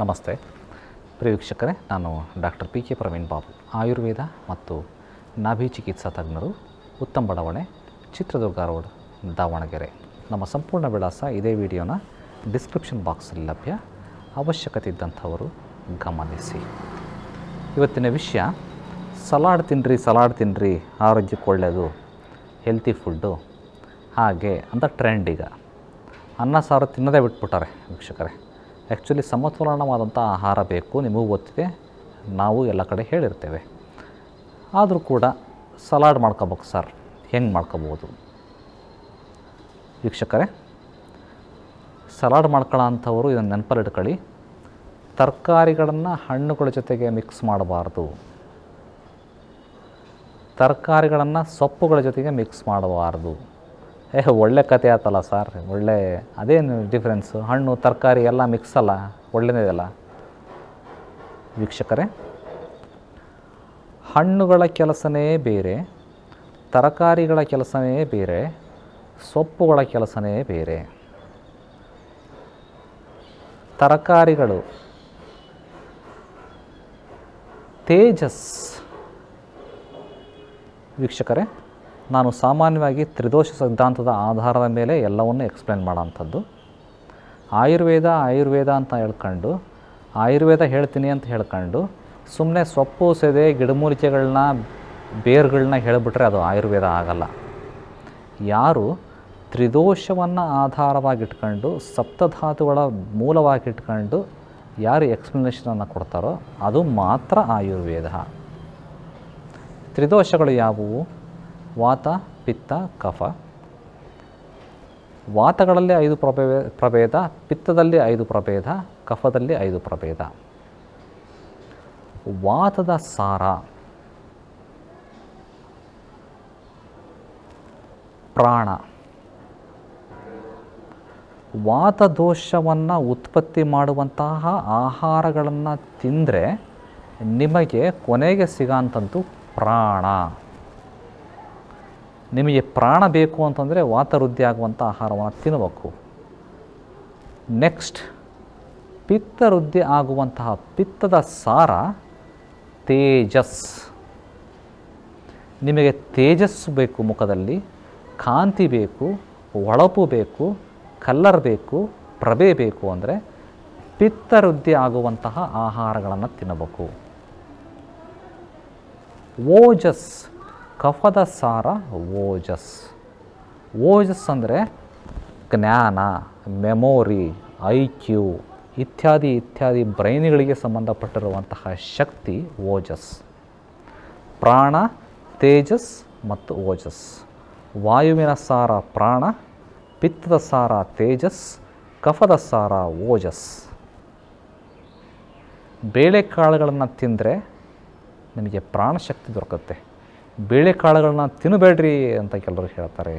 ನಮಸ್ತೆ ಪ್ರಿಯ ನಾನು doctor P K Praveen Babu Ayurveda ಮತ್ತು ನಾಭಿ ಚಿಕಿತ್ಸಾ ತಜ್ಞರು ಉತ್ತಮ ಬಡಾವಣೆ ಚಿತ್ರದುರ್ಗ ರೋಡ್ ದಾವಣಗೆರೆ ನಮ್ಮ ಸಂಪೂರ್ಣ ವಿಳಾಸ ಇದೇ ವಿಡಿಯೋನ ಡಿಸ್ಕ್ರಿಪ್ಷನ್ ಬಾಕ್ಸಲ್ಲಿ ಲಭ್ಯ ಅವಶ್ಯಕತೆ ಇದ್ದಂಥವರು ಗಮನಿಸಿ ಇವತ್ತಿನ ವಿಷಯ ಸಲಾಡ್ ತಿನ್ನಿರಿ ಸಲಾಡ್ ತಿನ್ನಿರಿ ಆರೋಗ್ಯಕ್ಕೆ ಒಳ್ಳೆಯದು ಹೆಲ್ತಿ ಫುಡ್ಡು ಹಾಗೆ ಅಂತ ಟ್ರೆಂಡ್ ಈಗ ಅನ್ನ ಸಾರು ತಿನ್ನೋದೇ ಬಿಟ್ಬಿಟ್ಟಾರೆ ವೀಕ್ಷಕರೇ ಆ್ಯಕ್ಚುಲಿ ಸಮತೋಲನವಾದಂಥ ಆಹಾರ ಬೇಕು ನಿಮಗೂ ಗೊತ್ತಿದೆ ನಾವು ಎಲ್ಲ ಕಡೆ ಹೇಳಿರ್ತೇವೆ ಆದರೂ ಕೂಡ ಸಲಾಡ್ ಮಾಡ್ಕೋಬೇಕು ಸರ್ ಹೆಂಗೆ ಮಾಡ್ಕೋಬೋದು ವೀಕ್ಷಕರೇ ಸಲಾಡ್ ಮಾಡ್ಕೊಳ್ಳೋ ಅಂಥವರು ಇದನ್ನು ನೆನಪಲ್ಲಿಟ್ಕೊಳ್ಳಿ ತರಕಾರಿಗಳನ್ನು ಹಣ್ಣುಗಳ ಜೊತೆಗೆ ಮಿಕ್ಸ್ ಮಾಡಬಾರ್ದು ತರಕಾರಿಗಳನ್ನು ಸೊಪ್ಪುಗಳ ಜೊತೆಗೆ ಮಿಕ್ಸ್ ಮಾಡಬಾರ್ದು ಏ ಒಳ್ಳೆ ಕತೆ ಆತಲ್ಲ ಸರ್ ಒಳ್ಳೆ ಅದೇನು ಡಿಫ್ರೆನ್ಸು ಹಣ್ಣು ತರಕಾರಿ ಎಲ್ಲ ಮಿಕ್ಸ್ ಅಲ್ಲ ಒಳ್ಳೆಯದಲ್ಲ ವೀಕ್ಷಕರೇ ಹಣ್ಣುಗಳ ಕೆಲಸನೇ ಬೇರೆ ತರಕಾರಿಗಳ ಕೆಲಸನೇ ಬೇರೆ ಸೊಪ್ಪುಗಳ ಕೆಲಸನೇ ಬೇರೆ ತರಕಾರಿಗಳು ತೇಜಸ್ ವೀಕ್ಷಕರೇ ನಾನು ಸಾಮಾನ್ಯವಾಗಿ ತ್ರಿದೋಷ ಸಿದ್ಧಾಂತದ ಆಧಾರದ ಮೇಲೆ ಎಲ್ಲವನ್ನು ಎಕ್ಸ್ಪ್ಲೇನ್ ಮಾಡೋವಂಥದ್ದು ಆಯುರ್ವೇದ ಆಯುರ್ವೇದ ಅಂತ ಹೇಳ್ಕೊಂಡು ಆಯುರ್ವೇದ ಹೇಳ್ತೀನಿ ಅಂತ ಹೇಳ್ಕೊಂಡು ಸುಮ್ಮನೆ ಸೊಪ್ಪು ಸೆದೆ ಗಿಡಮೂಲಿಕೆಗಳನ್ನ ಬೇರುಗಳನ್ನ ಹೇಳಿಬಿಟ್ರೆ ಅದು ಆಯುರ್ವೇದ ಆಗಲ್ಲ ಯಾರು ತ್ರಿದೋಷವನ್ನು ಆಧಾರವಾಗಿಟ್ಕೊಂಡು ಸಪ್ತಧಾತುಗಳ ಮೂಲವಾಗಿಟ್ಕೊಂಡು ಯಾರು ಎಕ್ಸ್ಪ್ಲನೇಷನನ್ನು ಕೊಡ್ತಾರೋ ಅದು ಮಾತ್ರ ಆಯುರ್ವೇದ ತ್ರಿದೋಷಗಳು ಯಾವುವು ವಾತ ಪಿತ್ತ ಕಫ ವಾತಗಳಲ್ಲಿ ಐದು ಪ್ರಭೇ ಪ್ರಭೇದ ಪಿತ್ತದಲ್ಲಿ ಐದು ಪ್ರಭೇದ ಕಫದಲ್ಲಿ ಐದು ಪ್ರಭೇದ ವಾತದ ಸಾರ ಪ್ರಾಣ ವಾತದೋಷವನ್ನು ಉತ್ಪತ್ತಿ ಮಾಡುವಂತಹ ಆಹಾರಗಳನ್ನು ತಿಂದರೆ ನಿಮಗೆ ಕೊನೆಗೆ ಸಿಗಂತಂತು ಪ್ರಾಣ ನಿಮಗೆ ಪ್ರಾಣ ಬೇಕು ಅಂತಂದರೆ ವಾತವೃದ್ಧಿ ಆಗುವಂಥ ಆಹಾರವನ್ನು ತಿನ್ನಬೇಕು ನೆಕ್ಸ್ಟ್ ಪಿತ್ತ ವೃದ್ಧಿ ಆಗುವಂತಹ ಪಿತ್ತದ ಸಾರ ತೇಜಸ್ ನಿಮಗೆ ತೇಜಸ್ಸು ಬೇಕು ಮುಖದಲ್ಲಿ ಕಾಂತಿ ಬೇಕು ಒಳಪು ಬೇಕು ಕಲ್ಲರ್ ಬೇಕು ಪ್ರಭೆ ಬೇಕು ಅಂದರೆ ಪಿತ್ತವೃದ್ಧಿ ಆಗುವಂತಹ ಆಹಾರಗಳನ್ನು ತಿನ್ನಬೇಕು ಓಜಸ್ ಕಫದ ಸಾರ ಓಜಸ್ ಓಜಸ್ ಅಂದರೆ ಜ್ಞಾನ ಮೆಮೊರಿ ಐ ಕ್ಯೂ ಇತ್ಯಾದಿ ಇತ್ಯಾದಿ ಬ್ರೈನ್ಗಳಿಗೆ ಸಂಬಂಧಪಟ್ಟಿರುವಂತಹ ಶಕ್ತಿ ಓಜಸ್ ಪ್ರಾಣ ತೇಜಸ್ ಮತ್ತು ಓಜಸ್ ವಾಯುವಿನ ಸಾರ ಪ್ರಾಣ ಪಿತ್ತದ ಸಾರ ತೇಜಸ್ ಕಫದ ಸಾರ ಓಜಸ್ ಬೇಳೆಕಾಳುಗಳನ್ನು ತಿಂದರೆ ನಿಮಗೆ ಪ್ರಾಣಶಕ್ತಿ ದೊರಕುತ್ತೆ ಬೇಳೆಕಾಳುಗಳನ್ನ ತಿನ್ನಬೇಡ್ರಿ ಅಂತ ಕೆಲವರು ಹೇಳ್ತಾರೆ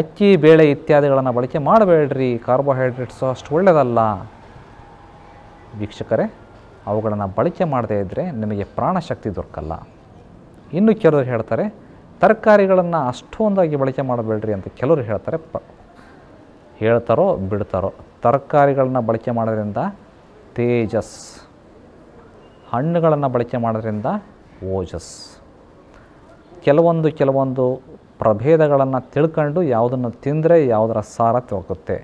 ಅಕ್ಕಿ ಬೇಳೆ ಇತ್ಯಾದಿಗಳನ್ನು ಬಳಕೆ ಮಾಡಬೇಡ್ರಿ ಕಾರ್ಬೋಹೈಡ್ರೇಟ್ಸು ಅಷ್ಟು ಒಳ್ಳೆಯದಲ್ಲ ವೀಕ್ಷಕರೇ ಅವುಗಳನ್ನು ಬಳಕೆ ಮಾಡದೇ ಇದ್ದರೆ ನಿಮಗೆ ಪ್ರಾಣಶಕ್ತಿ ದೊರಕಲ್ಲ ಇನ್ನು ಕೆಲವರು ಹೇಳ್ತಾರೆ ತರಕಾರಿಗಳನ್ನು ಅಷ್ಟೊಂದಾಗಿ ಬಳಕೆ ಮಾಡಬೇಡ್ರಿ ಅಂತ ಕೆಲವರು ಹೇಳ್ತಾರೆ ಪ ಹೇಳ್ತಾರೋ ಬಿಡ್ತಾರೋ ತರಕಾರಿಗಳನ್ನ ಬಳಕೆ ಮಾಡೋದ್ರಿಂದ ತೇಜಸ್ ಹಣ್ಣುಗಳನ್ನು ಬಳಕೆ ಮಾಡೋದ್ರಿಂದ ಓಜಸ್ ಕೆಲವೊಂದು ಕೆಲವೊಂದು ಪ್ರಭೇದಗಳನ್ನು ತಿಳ್ಕೊಂಡು ಯಾವುದನ್ನು ತಿಂದರೆ ಯಾವುದರ ಸಾರ ತಿಳ್ಕುತ್ತೆ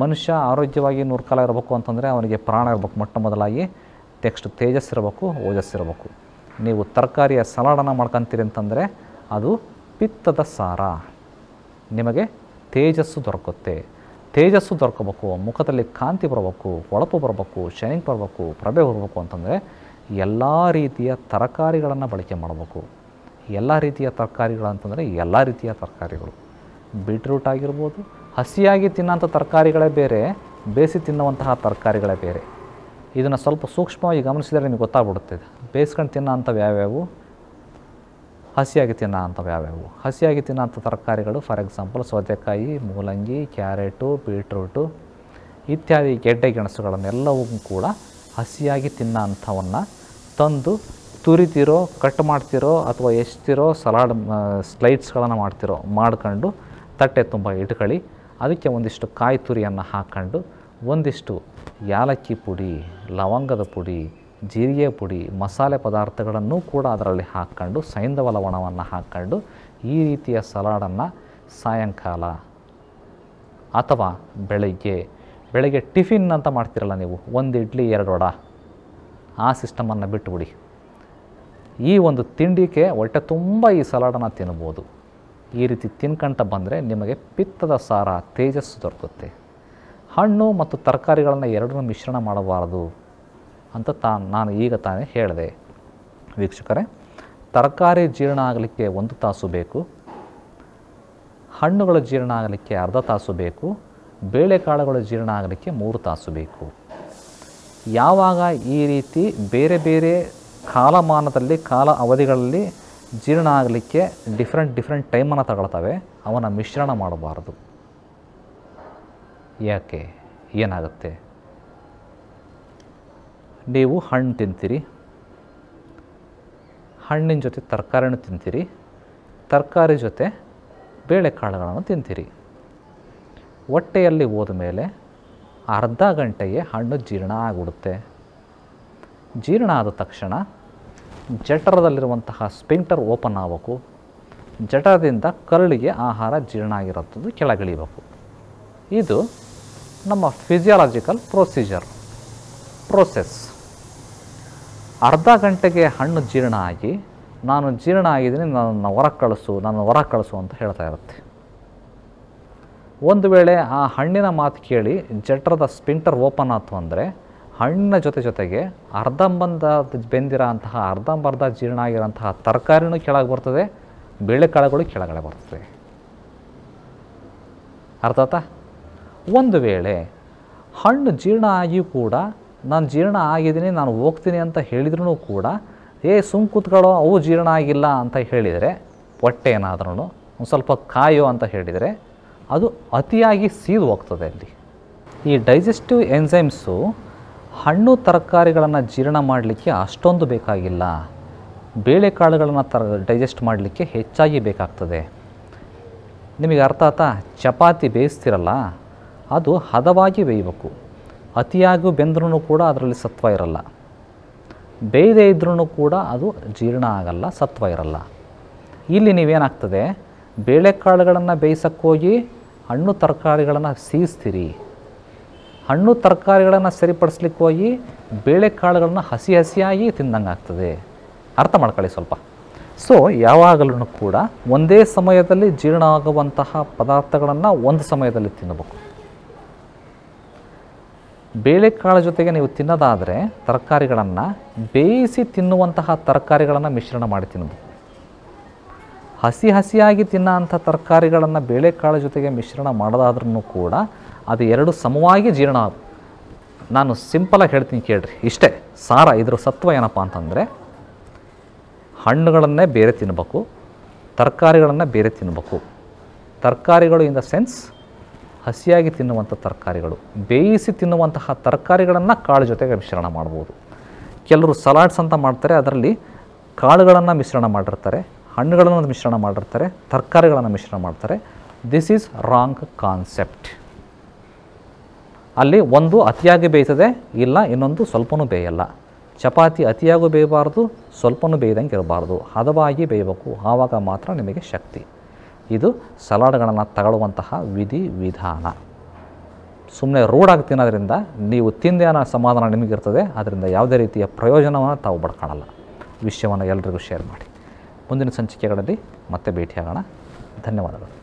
ಮನುಷ್ಯ ಆರೋಗ್ಯವಾಗಿ ನೂರು ಕಾಲ ಇರಬೇಕು ಅಂತಂದರೆ ಅವನಿಗೆ ಪ್ರಾಣ ಇರಬೇಕು ಮೊಟ್ಟ ಮೊದಲಾಗಿ ನೆಕ್ಸ್ಟ್ ತೇಜಸ್ಸಿರಬೇಕು ಓಜಸ್ಸಿರಬೇಕು ನೀವು ತರಕಾರಿಯ ಸಲಾಡನ್ನು ಮಾಡ್ಕೊತೀರಿ ಅಂತಂದರೆ ಅದು ಪಿತ್ತದ ಸಾರ ನಿಮಗೆ ತೇಜಸ್ಸು ದೊರಕುತ್ತೆ ತೇಜಸ್ಸು ದೊರಕಬೇಕು ಮುಖದಲ್ಲಿ ಕಾಂತಿ ಬರಬೇಕು ಹೊಳಪು ಬರಬೇಕು ಶೈನಿಂಗ್ ಬರಬೇಕು ಪ್ರಭೆ ಬರಬೇಕು ಅಂತಂದರೆ ಎಲ್ಲ ರೀತಿಯ ತರಕಾರಿಗಳನ್ನು ಬಳಕೆ ಮಾಡಬೇಕು ಎಲ್ಲ ರೀತಿಯ ತರಕಾರಿಗಳು ಅಂತಂದರೆ ಎಲ್ಲ ರೀತಿಯ ತರಕಾರಿಗಳು ಬೀಟ್ರೂಟ್ ಆಗಿರ್ಬೋದು ಹಸಿಯಾಗಿ ತಿನ್ನೋಂಥ ತರಕಾರಿಗಳೇ ಬೇರೆ ಬೇಯಿಸಿ ತಿನ್ನುವಂತಹ ತರಕಾರಿಗಳೇ ಬೇರೆ ಇದನ್ನು ಸ್ವಲ್ಪ ಸೂಕ್ಷ್ಮವಾಗಿ ಗಮನಿಸಿದರೆ ನಿಮಗೆ ಗೊತ್ತಾಗ್ಬಿಡುತ್ತೆ ಬೇಯಿಸ್ಕೊಂಡು ತಿನ್ನೋ ಅಂಥವು ಯಾವ್ಯಾವು ಹಸಿಯಾಗಿ ತಿನ್ನೋ ಅಂಥವು ಯಾವ್ಯಾವು ಹಸಿಯಾಗಿ ತಿನ್ನೋಂಥ ತರಕಾರಿಗಳು ಫಾರ್ ಎಕ್ಸಾಂಪಲ್ ಸೌತೆಕಾಯಿ ಮೂಲಂಗಿ ಕ್ಯಾರೆಟು ಬೀಟ್ರೂಟು ಇತ್ಯಾದಿ ಗೆಡ್ಡೆ ಗೆಣಸುಗಳನ್ನೆಲ್ಲವೂ ಕೂಡ ಹಸಿಯಾಗಿ ತಿನ್ನೋ ಅಂಥವನ್ನು ತಂದು ತುರಿತಿರೋ ಕಟ್ ಮಾಡ್ತಿರೋ ಅಥವಾ ಎಷ್ಟಿರೋ ಸಲಾಡ್ ಸ್ಲೈಡ್ಸ್ಗಳನ್ನು ಮಾಡ್ತಿರೋ ಮಾಡ್ಕೊಂಡು ತಟ್ಟೆ ತುಂಬ ಇಟ್ಕೊಳ್ಳಿ ಅದಕ್ಕೆ ಒಂದಿಷ್ಟು ಕಾಯಿ ತುರಿಯನ್ನು ಹಾಕ್ಕೊಂಡು ಒಂದಿಷ್ಟು ಯಾಲಕ್ಕಿ ಪುಡಿ ಲವಂಗದ ಪುಡಿ ಜೀರಿಗೆ ಪುಡಿ ಮಸಾಲೆ ಪದಾರ್ಥಗಳನ್ನು ಕೂಡ ಅದರಲ್ಲಿ ಹಾಕ್ಕೊಂಡು ಸೈಂಧವ ಲವಣವನ್ನು ಹಾಕ್ಕೊಂಡು ಈ ರೀತಿಯ ಸಲಾಡನ್ನು ಸಾಯಂಕಾಲ ಅಥವಾ ಬೆಳಗ್ಗೆ ಬೆಳಗ್ಗೆ ಟಿಫಿನ್ ಅಂತ ಮಾಡ್ತಿರಲ್ಲ ನೀವು ಒಂದು ಇಡ್ಲಿ ಎರಡು ವಡ ಆ ಸಿಸ್ಟಮನ್ನು ಬಿಟ್ಟುಬಿಡಿ ಈ ಒಂದು ತಿಂಡಿಗೆ ಹೊಟ್ಟೆ ತುಂಬ ಈ ಸಲಾಡನ್ನು ತಿನ್ಬೋದು ಈ ರೀತಿ ತಿನ್ಕಂತ ಬಂದರೆ ನಿಮಗೆ ಪಿತ್ತದ ಸಾರ ತೇಜಸ್ಸು ದೊರಕುತ್ತೆ ಹಣ್ಣು ಮತ್ತು ತರಕಾರಿಗಳನ್ನು ಎರಡನ್ನೂ ಮಿಶ್ರಣ ಮಾಡಬಾರದು ಅಂತ ತಾ ನಾನು ಈಗ ತಾನೇ ಹೇಳಿದೆ ವೀಕ್ಷಕರೇ ತರಕಾರಿ ಜೀರ್ಣ ಆಗಲಿಕ್ಕೆ ಒಂದು ತಾಸು ಬೇಕು ಹಣ್ಣುಗಳು ಜೀರ್ಣ ಆಗಲಿಕ್ಕೆ ಅರ್ಧ ತಾಸು ಬೇಕು ಬೇಳೆಕಾಳುಗಳು ಜೀರ್ಣ ಆಗಲಿಕ್ಕೆ ಮೂರು ತಾಸು ಬೇಕು ಯಾವಾಗ ಈ ರೀತಿ ಬೇರೆ ಬೇರೆ ಕಾಲಮಾನದಲ್ಲಿ ಕಾಲ ಅವಧಿಗಳಲ್ಲಿ ಜೀರ್ಣ ಆಗಲಿಕ್ಕೆ ಡಿಫ್ರೆಂಟ್ ಡಿಫ್ರೆಂಟ್ ಟೈಮನ್ನು ತಗೊಳ್ತವೆ ಅವನ ಮಿಶ್ರಣ ಮಾಡಬಾರದು ಯಾಕೆ ಏನಾಗುತ್ತೆ ನೀವು ಹಣ್ಣು ತಿಂತೀರಿ ಹಣ್ಣಿನ ಜೊತೆ ತರಕಾರಿನ ತಿಂತೀರಿ ತರಕಾರಿ ಜೊತೆ ಬೇಳೆಕಾಳುಗಳನ್ನು ತಿಂತೀರಿ ಹೊಟ್ಟೆಯಲ್ಲಿ ಹೋದ ಮೇಲೆ ಅರ್ಧ ಗಂಟೆಗೆ ಹಣ್ಣು ಜೀರ್ಣ ಆಗಿಬಿಡುತ್ತೆ ಜೀರ್ಣ ಆದ ತಕ್ಷಣ ಜಠರದಲ್ಲಿರುವಂತಹ ಸ್ಪಿಂಟರ್ ಓಪನ್ ಆಗಬೇಕು ಜಠರದಿಂದ ಕರುಳಿಗೆ ಆಹಾರ ಜೀರ್ಣ ಆಗಿರೋಂಥದ್ದು ಕೆಳಗಿಳಿಬೇಕು ಇದು ನಮ್ಮ ಫಿಸಿಯಾಲಜಿಕಲ್ ಪ್ರೊಸೀಜರ್ ಪ್ರೋಸೆಸ್ ಅರ್ಧ ಗಂಟೆಗೆ ಹಣ್ಣು ಜೀರ್ಣ ಆಗಿ ನಾನು ಜೀರ್ಣ ಆಗಿದ್ದೀನಿ ನನ್ನ ಹೊರ ಕಳಿಸು ನನ್ನ ಹೊರ ಕಳಿಸು ಅಂತ ಹೇಳ್ತಾ ಇರುತ್ತೆ ಒಂದು ವೇಳೆ ಆ ಹಣ್ಣಿನ ಮಾತು ಕೇಳಿ ಜಠರದ ಸ್ಪಿಂಟರ್ ಓಪನ್ ಆಯಿತು ಅಂದರೆ ಹಣ್ಣಿನ ಜೊತೆ ಜೊತೆಗೆ ಅರ್ಧಂಬಂಧ ಬೆಂದಿರೋ ಅಂತಹ ಅರ್ಧಂಬರ್ಧ ಜೀರ್ಣ ಆಗಿರೋಂತಹ ತರಕಾರಿನೂ ಕೆಳಗೆ ಬರ್ತದೆ ಬೇಳೆಕಾಳುಗಳು ಕೆಳಗಡೆ ಬರ್ತದೆ ಅರ್ಥಾತ ಒಂದು ವೇಳೆ ಹಣ್ಣು ಜೀರ್ಣ ಆಗಿಯೂ ಕೂಡ ನಾನು ಜೀರ್ಣ ಆಗಿದ್ದೀನಿ ನಾನು ಹೋಗ್ತೀನಿ ಅಂತ ಹೇಳಿದ್ರೂ ಕೂಡ ಏ ಸುಂಕುತ್ಗಳು ಅವು ಜೀರ್ಣ ಆಗಿಲ್ಲ ಅಂತ ಹೇಳಿದರೆ ಹೊಟ್ಟೆ ಏನಾದ್ರೂ ಒಂದು ಸ್ವಲ್ಪ ಕಾಯೋ ಅಂತ ಹೇಳಿದರೆ ಅದು ಅತಿಯಾಗಿ ಸೀದು ಹೋಗ್ತದೆ ಅಲ್ಲಿ ಈ ಡೈಜೆಸ್ಟಿವ್ ಎನ್ಝೈಮ್ಸು ಹಣ್ಣು ತರಕಾರಿಗಳನ್ನು ಜೀರ್ಣ ಮಾಡಲಿಕ್ಕೆ ಅಷ್ಟೊಂದು ಬೇಕಾಗಿಲ್ಲ ಬೇಳೆಕಾಳುಗಳನ್ನು ತರ ಡೈಜೆಸ್ಟ್ ಮಾಡಲಿಕ್ಕೆ ಹೆಚ್ಚಾಗಿ ಬೇಕಾಗ್ತದೆ ನಿಮಗೆ ಅರ್ಥ ಆತ ಚಪಾತಿ ಬೇಯಿಸ್ತಿರಲ್ಲ ಅದು ಹದವಾಗಿ ಬೇಯಬೇಕು ಅತಿಯಾಗೂ ಬೆಂದ್ರೂ ಕೂಡ ಅದರಲ್ಲಿ ಸತ್ವ ಇರಲ್ಲ ಬೇಯದೇ ಇದ್ರೂ ಕೂಡ ಅದು ಜೀರ್ಣ ಆಗಲ್ಲ ಸತ್ವ ಇರಲ್ಲ ಇಲ್ಲಿ ನೀವೇನಾಗ್ತದೆ ಬೇಳೆಕಾಳುಗಳನ್ನು ಬೇಯಿಸೋಕ್ಕೋಗಿ ಹಣ್ಣು ತರಕಾರಿಗಳನ್ನು ಸೀಸ್ತೀರಿ ಹಣ್ಣು ತರಕಾರಿಗಳನ್ನು ಸರಿಪಡಿಸ್ಲಿಕ್ಕೆ ಹೋಗಿ ಬೇಳೆಕಾಳುಗಳನ್ನು ಹಸಿ ಹಸಿಯಾಗಿ ತಿಂದಂಗಾಗ್ತದೆ ಅರ್ಥ ಮಾಡ್ಕೊಳ್ಳಿ ಸ್ವಲ್ಪ ಸೊ ಯಾವಾಗಲೂ ಕೂಡ ಒಂದೇ ಸಮಯದಲ್ಲಿ ಜೀರ್ಣ ಆಗುವಂತಹ ಪದಾರ್ಥಗಳನ್ನು ಒಂದು ಸಮಯದಲ್ಲಿ ತಿನ್ನಬೇಕು ಬೇಳೆಕಾಳು ಜೊತೆಗೆ ನೀವು ತಿನ್ನೋದಾದರೆ ತರಕಾರಿಗಳನ್ನು ಬೇಯಿಸಿ ತಿನ್ನುವಂತಹ ತರಕಾರಿಗಳನ್ನು ಮಿಶ್ರಣ ಮಾಡಿ ತಿನ್ನಬೇಕು ಹಸಿ ಹಸಿಯಾಗಿ ತಿನ್ನೋ ಅಂಥ ತರಕಾರಿಗಳನ್ನು ಬೇಳೆಕಾಳು ಜೊತೆಗೆ ಮಿಶ್ರಣ ಮಾಡೋದಾದ್ರೂ ಕೂಡ ಅದು ಎರಡು ಸಮವಾಗಿ ಜೀರ್ಣ ನಾನು ಸಿಂಪಲಾಗಿ ಹೇಳ್ತೀನಿ ಕೇಳ್ರಿ ಇಷ್ಟೇ ಸಾರ ಇದ್ರ ಸತ್ವ ಏನಪ್ಪ ಅಂತಂದರೆ ಹಣ್ಣುಗಳನ್ನೇ ಬೇರೆ ತಿನ್ನಬೇಕು ತರಕಾರಿಗಳನ್ನು ಬೇರೆ ತಿನ್ನಬೇಕು ತರಕಾರಿಗಳು ಇನ್ ದ ಸೆನ್ಸ್ ಹಸಿಯಾಗಿ ತಿನ್ನುವಂಥ ತರಕಾರಿಗಳು ಬೇಯಿಸಿ ತಿನ್ನುವಂತಹ ತರಕಾರಿಗಳನ್ನು ಕಾಳು ಜೊತೆಗೆ ಮಿಶ್ರಣ ಮಾಡ್ಬೋದು ಕೆಲವರು ಸಲಾಡ್ಸ್ ಅಂತ ಮಾಡ್ತಾರೆ ಅದರಲ್ಲಿ ಕಾಳುಗಳನ್ನು ಮಿಶ್ರಣ ಮಾಡಿರ್ತಾರೆ ಹಣ್ಣುಗಳನ್ನು ಮಿಶ್ರಣ ಮಾಡಿರ್ತಾರೆ ತರಕಾರಿಗಳನ್ನು ಮಿಶ್ರಣ ಮಾಡ್ತಾರೆ ದಿಸ್ ಈಸ್ ರಾಂಗ್ ಕಾನ್ಸೆಪ್ಟ್ ಅಲ್ಲಿ ಒಂದು ಅತಿಯಾಗಿ ಬೇಯ್ತದೆ ಇಲ್ಲ ಇನ್ನೊಂದು ಸ್ವಲ್ಪನೂ ಬೇಯಲ್ಲ ಚಪಾತಿ ಅತಿಯಾಗೂ ಬೇಯಬಾರ್ದು ಸ್ವಲ್ಪನೂ ಬೇಯ್ದಂಗೆ ಇರಬಾರ್ದು ಹದವಾಗಿ ಬೇಯಬೇಕು ಆವಾಗ ಮಾತ್ರ ನಿಮಗೆ ಶಕ್ತಿ ಇದು ಸಲಾಡ್ಗಳನ್ನು ತಗೊಳ್ಳುವಂತಹ ವಿಧಿ ವಿಧಾನ ಸುಮ್ಮನೆ ರೂಢಾಗಿ ತಿನ್ನೋದ್ರಿಂದ ನೀವು ತಿಂದೆ ಅನ್ನೋ ಸಮಾಧಾನ ನಿಮಗಿರ್ತದೆ ಅದರಿಂದ ಯಾವುದೇ ರೀತಿಯ ಪ್ರಯೋಜನವನ್ನು ತಾವು ಪಡ್ಕೊಳ್ಳಲ್ಲ ವಿಷಯವನ್ನು ಎಲ್ರಿಗೂ ಶೇರ್ ಮಾಡಿ ಮುಂದಿನ ಸಂಚಿಕೆಗಳಲ್ಲಿ ಮತ್ತೆ ಭೇಟಿಯಾಗೋಣ ಧನ್ಯವಾದಗಳು